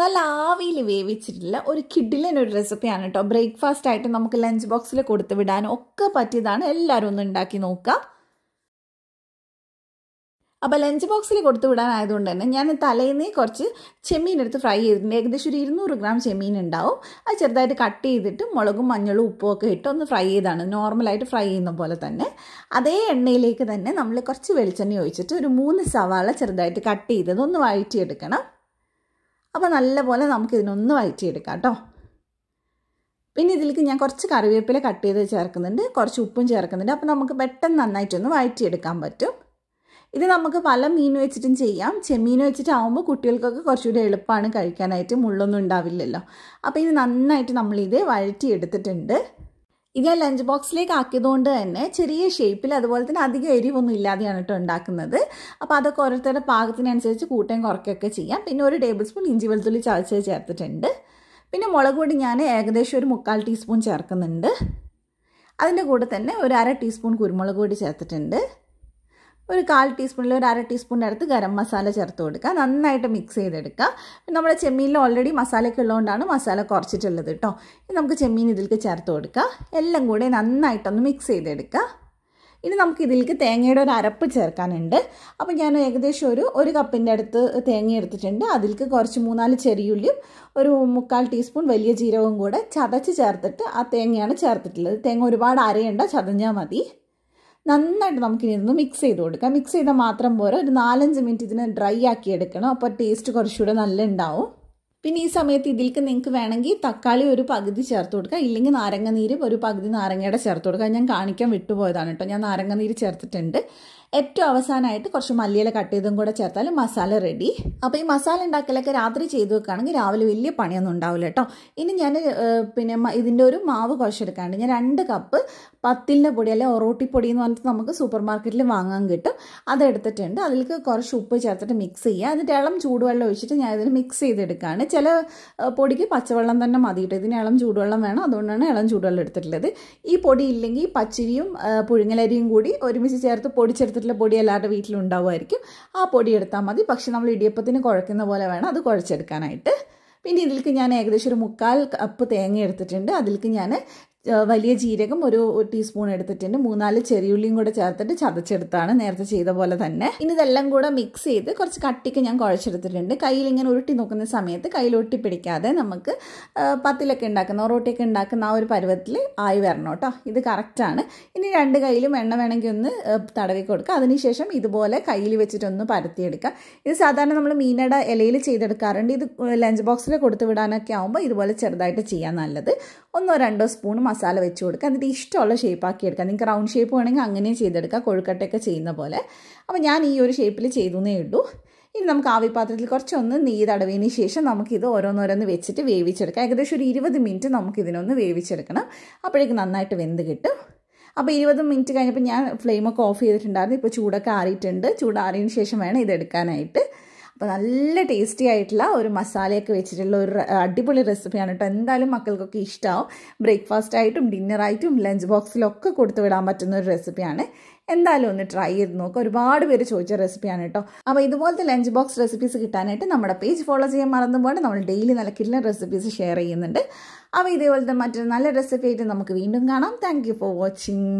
നല്ല ആവിയിൽ വേവിച്ചിട്ടുള്ള ഒരു കിഡിലിന് ഒരു റെസിപ്പിയാണ് കേട്ടോ ബ്രേക്ക്ഫാസ്റ്റ് ആയിട്ട് നമുക്ക് ലഞ്ച് ബോക്സിൽ കൊടുത്ത് വിടാനും ഒക്കെ പറ്റിയതാണ് എല്ലാവരും ഒന്ന് ഉണ്ടാക്കി നോക്കാം അപ്പോൾ ലഞ്ച് ബോക്സിൽ കൊടുത്തു വിടാനായതുകൊണ്ട് തന്നെ ഞാൻ തലേന്ന് കുറച്ച് ചെമ്മീൻ എടുത്ത് ഫ്രൈ ചെയ്തിട്ടുണ്ട് ഏകദേശം ഒരു ഇരുന്നൂറ് ഗ്രാം ചെമ്മീൻ ഉണ്ടാവും അത് ചെറുതായിട്ട് കട്ട് ചെയ്തിട്ട് മുളകും മഞ്ഞളും ഉപ്പും ഒക്കെ ഇട്ട് ഒന്ന് ഫ്രൈ ചെയ്താണ് നോർമലായിട്ട് ഫ്രൈ ചെയ്യുന്ന പോലെ തന്നെ അതേ എണ്ണയിലേക്ക് തന്നെ നമ്മൾ കുറച്ച് വെളിച്ചെണ്ണ ഒഴിച്ചിട്ട് ഒരു മൂന്ന് സവാള ചെറുതായിട്ട് കട്ട് ചെയ്തത് ഒന്ന് വഴറ്റിയെടുക്കണം അപ്പോൾ നല്ലപോലെ വഴറ്റി എടുക്കാം കേട്ടോ പിന്നെ ഇതിലേക്ക് ഞാൻ കുറച്ച് കറിവേപ്പില കട്ട് ചെയ്ത് ചേർക്കുന്നുണ്ട് കുറച്ച് ഉപ്പും ചേർക്കുന്നുണ്ട് അപ്പോൾ നമുക്ക് പെട്ടെന്ന് നന്നായിട്ടൊന്ന് വഴറ്റിയെടുക്കാൻ പറ്റും ഇത് നമുക്ക് പല മീൻ വെച്ചിട്ടും ചെയ്യാം ചെമ്മീൻ വെച്ചിട്ടാവുമ്പോൾ കുട്ടികൾക്കൊക്കെ കുറച്ചുകൂടി എളുപ്പമാണ് കഴിക്കാനായിട്ട് മുള്ളൊന്നും ഉണ്ടാവില്ലല്ലോ അപ്പോൾ ഇത് നന്നായിട്ട് നമ്മളിത് വഴറ്റിയെടുത്തിട്ടുണ്ട് ഇത് ലഞ്ച് ബോക്സിലേക്ക് ആക്കിയതുകൊണ്ട് തന്നെ ചെറിയ ഷേപ്പിൽ അതുപോലെ തന്നെ അധികം എരിവൊന്നും ഇല്ലാതെയാണ് കേട്ടോ ഉണ്ടാക്കുന്നത് അപ്പോൾ അതൊക്കെ ഓരോരുത്തരുടെ പാകത്തിനനുസരിച്ച് കൂട്ടയും കുറയ്ക്കുകയൊക്കെ ചെയ്യാം പിന്നെ ഒരു ടേബിൾ സ്പൂൺ ഇഞ്ചി വെളുത്തുള്ളി ചതച്ചത് ചേർത്തിട്ടുണ്ട് പിന്നെ മുളക് പൊടി ഞാൻ ഏകദേശം ഒരു മുക്കാൽ ടീസ്പൂൺ ചേർക്കുന്നുണ്ട് അതിൻ്റെ കൂടെ തന്നെ ഒരു അര ടീസ്പൂൺ കുരുമുളക് പൊടി ചേർത്തിട്ടുണ്ട് ഒരു കാൽ ടീസ്പൂണിൽ ഒരു അര ടീസ്പൂണിനടുത്ത് ഗരം മസാല ചേർത്ത് കൊടുക്കുക നന്നായിട്ട് മിക്സ് ചെയ്തെടുക്കുക നമ്മുടെ ചെമ്മീനിൽ ഓൾറെഡി മസാലയൊക്കെ ഉള്ളതുകൊണ്ടാണ് മസാല കുറച്ചിട്ടുള്ളത് കേട്ടോ നമുക്ക് ചെമ്മീൻ ഇതിലേക്ക് ചേർത്ത് കൊടുക്കുക എല്ലാം കൂടെ നന്നായിട്ടൊന്ന് മിക്സ് ചെയ്തെടുക്കുക ഇനി നമുക്ക് ഇതിലേക്ക് തേങ്ങയുടെ ഒരു അരപ്പ് ചേർക്കാനുണ്ട് അപ്പോൾ ഞാൻ ഏകദേശം ഒരു ഒരു കപ്പിൻ്റെ അടുത്ത് തേങ്ങ എടുത്തിട്ടുണ്ട് അതിലേക്ക് കുറച്ച് മൂന്നാല് ചെറിയുള്ളിയും ഒരു മുക്കാൽ ടീസ്പൂൺ വലിയ ജീരകവും കൂടെ ചതച്ച് ചേർത്തിട്ട് ആ തേങ്ങയാണ് ചേർത്തിട്ടുള്ളത് തേങ്ങ ഒരുപാട് അരയണ്ട ചതഞ്ഞാൽ മതി നന്നായിട്ട് ഇതൊന്ന് മിക്സ് ചെയ്ത് കൊടുക്കാം മിക്സ് ചെയ്താൽ മാത്രം പോരാ ഒരു നാലഞ്ച് മിനിറ്റ് ഇതിനെ ഡ്രൈ ആക്കി എടുക്കണം അപ്പോൾ ടേസ്റ്റ് കുറച്ചുകൂടെ നല്ല ഉണ്ടാവും പിന്നെ ഈ സമയത്ത് ഇതിലേക്ക് നിങ്ങൾക്ക് വേണമെങ്കിൽ തക്കാളി ഒരു പകുതി ചേർത്ത് കൊടുക്കുക ഇല്ലെങ്കിൽ നാരങ്ങ നീര് ഒരു പകുതി നാരങ്ങയുടെ ചേർത്ത് കൊടുക്കുക ഞാൻ കാണിക്കാൻ വിട്ടുപോയതാണ് കേട്ടോ ഞാൻ നാരങ്ങ നീര് ചേർത്തിട്ടുണ്ട് ഏറ്റവും അവസാനമായിട്ട് കുറച്ച് മല്ലിയില കട്ട് ചെയ്തും കൂടെ ചേർത്താൽ മസാല റെഡി അപ്പോൾ ഈ മസാല ഉണ്ടാക്കലൊക്കെ രാത്രി ചെയ്തു വെക്കുകയാണെങ്കിൽ രാവിലെ വലിയ പണിയൊന്നും ഉണ്ടാവില്ല കേട്ടോ ഇനി ഞാൻ പിന്നെ ഇതിൻ്റെ ഒരു മാവ് കുഴച്ചെടുക്കാണ്ട് ഞാൻ രണ്ട് കപ്പ് പത്തിലിൻ്റെ പൊടി അല്ലെങ്കിൽ പൊടി എന്ന് പറഞ്ഞിട്ട് നമുക്ക് സൂപ്പർ മാർക്കറ്റിൽ വാങ്ങാൻ കിട്ടും അതെടുത്തിട്ടുണ്ട് അതിലേക്ക് കുറച്ച് ഉപ്പ് ചേർത്തിട്ട് മിക്സ് ചെയ്യുക അതിൻ്റെ ഇളം ചൂടുവെള്ളം ഒഴിച്ചിട്ട് ഞാൻ ഇതിന് മിക്സ് ചെയ്തെടുക്കുകയാണ് ചില പൊടിക്ക് പച്ചവെള്ളം തന്നെ മതി കിട്ടും ഇതിന് ഇളം ചൂടുവെള്ളം വേണം അതുകൊണ്ടാണ് ഇളം ചൂടുവെള്ളം എടുത്തിട്ടുള്ളത് ഈ പൊടി ഇല്ലെങ്കിൽ പച്ചരിയും പുഴുങ്ങലരിയും കൂടി ഒരുമിച്ച് ചേർത്ത് പൊടിച്ചെടുത്തിട്ട് വീട്ടിലെ പൊടി എല്ലാവരുടെ വീട്ടിലും ഉണ്ടാവുമായിരിക്കും ആ പൊടി എടുത്താൽ മതി പക്ഷെ നമ്മൾ ഇടിയപ്പത്തിന് കുഴക്കുന്ന പോലെ വേണം അത് കുഴച്ചെടുക്കാനായിട്ട് പിന്നെ ഇതിലേക്ക് ഞാൻ ഏകദേശം ഒരു മുക്കാൽ കപ്പ് തേങ്ങ എടുത്തിട്ടുണ്ട് അതിലേക്ക് ഞാൻ വലിയ ജീരകം ഒരു ടീസ്പൂൺ എടുത്തിട്ടുണ്ട് മൂന്നാല് ചെറിയുള്ളിയും കൂടെ ചേർത്തിട്ട് ചതച്ചെടുത്താണ് നേരത്തെ ചെയ്ത പോലെ തന്നെ ഇനി ഇതെല്ലാം കൂടെ മിക്സ് ചെയ്ത് കുറച്ച് കട്ടിക്ക് ഞാൻ കുഴച്ചെടുത്തിട്ടുണ്ട് കയ്യിൽ ഇങ്ങനെ ഉരുട്ടി നോക്കുന്ന സമയത്ത് കയ്യിൽ ഒട്ടി പിടിക്കാതെ നമുക്ക് പത്തിലൊക്കെ ഉണ്ടാക്കുന്ന റോട്ടിയൊക്കെ ഉണ്ടാക്കുന്ന ആ ഒരു പരുവത്തിൽ ആയി വരണം കേട്ടോ ഇത് കറക്റ്റാണ് ഇനി രണ്ട് കയ്യിലും എണ്ണ വേണമെങ്കിൽ ഒന്ന് തടവി കൊടുക്കുക അതിനുശേഷം ഇതുപോലെ കയ്യിൽ വെച്ചിട്ടൊന്ന് പരത്തിയെടുക്കുക ഇത് സാധാരണ നമ്മൾ മീനയുടെ ഇലയിൽ ചെയ്തെടുക്കാറുണ്ട് ഇത് ലഞ്ച് ബോക്സിൽ കൊടുത്തു വിടാനൊക്കെ ആകുമ്പോൾ ഇതുപോലെ ചെറുതായിട്ട് ചെയ്യാൻ നല്ലത് ഒന്നോ രണ്ടോ സ്പൂൺ മസാല വെച്ച് കൊടുക്കുക എന്നിട്ട് ഇഷ്ടമുള്ള ഷേപ്പാക്കി എടുക്കുക നിങ്ങൾക്ക് റൗണ്ട് ഷേപ്പ് വേണമെങ്കിൽ അങ്ങനെ ചെയ്തെടുക്കുക കൊഴുക്കട്ടൊക്കെ ചെയ്യുന്ന പോലെ അപ്പോൾ ഞാൻ ഈ ഒരു ഷേപ്പിൽ ചെയ്തുന്നേ ഉള്ളൂ ഇനി നമുക്ക് ആവിപാത്രത്തിൽ കുറച്ചൊന്ന് നെയ്യ് തടവിന് ശേഷം നമുക്കിത് ഓരോന്നോരോന്ന് വെച്ചിട്ട് വേവിച്ചെടുക്കാം ഏകദേശം ഒരു ഇരുപത് മിനിറ്റ് നമുക്കിതിനൊന്ന് വേവിച്ചെടുക്കണം അപ്പോഴേക്ക് നന്നായിട്ട് വെന്ത് കിട്ടും അപ്പോൾ ഇരുപത് മിനിറ്റ് കഴിഞ്ഞപ്പോൾ ഞാൻ ഫ്ലെയിമൊക്കെ ഓഫ് ചെയ്തിട്ടുണ്ടായിരുന്നു ഇപ്പോൾ ചൂടൊക്കെ ആറിയിട്ടുണ്ട് ചൂടാറിയതിന് ശേഷം വേണം ഇതെടുക്കാനായിട്ട് അപ്പോൾ നല്ല ടേസ്റ്റി ആയിട്ടുള്ള ഒരു മസാലയൊക്കെ വെച്ചിട്ടുള്ള ഒരു അടിപൊളി റെസിപ്പിയാണ് കേട്ടോ എന്തായാലും മക്കൾക്കൊക്കെ ഇഷ്ടമാവും ബ്രേക്ക്ഫാസ്റ്റ് ആയിട്ടും ഡിന്നറായിട്ടും ലഞ്ച് ബോക്സിലൊക്കെ കൊടുത്തു വിടാൻ പറ്റുന്ന ഒരു റെസിപ്പിയാണ് എന്തായാലും ഒന്ന് ട്രൈ ചെയ്ത് നോക്കുക ഒരുപാട് പേര് ചോദിച്ച റെസിപ്പിയാണ് കേട്ടോ അപ്പോൾ ഇതുപോലത്തെ ലഞ്ച് ബോക്സ് റെസിപ്പീസ് കിട്ടാനായിട്ട് നമ്മുടെ പേജ് ഫോളോ ചെയ്യാൻ മറന്നു നമ്മൾ ഡെയിലി നല്ല കിട്ടുന്ന റെസിപ്പീസ് ഷെയർ ചെയ്യുന്നുണ്ട് അപ്പോൾ ഇതേപോലത്തെ മറ്റൊരു നല്ല റെസിപ്പി ആയിട്ട് നമുക്ക് വീണ്ടും കാണാം താങ്ക് ഫോർ വാച്ചിങ്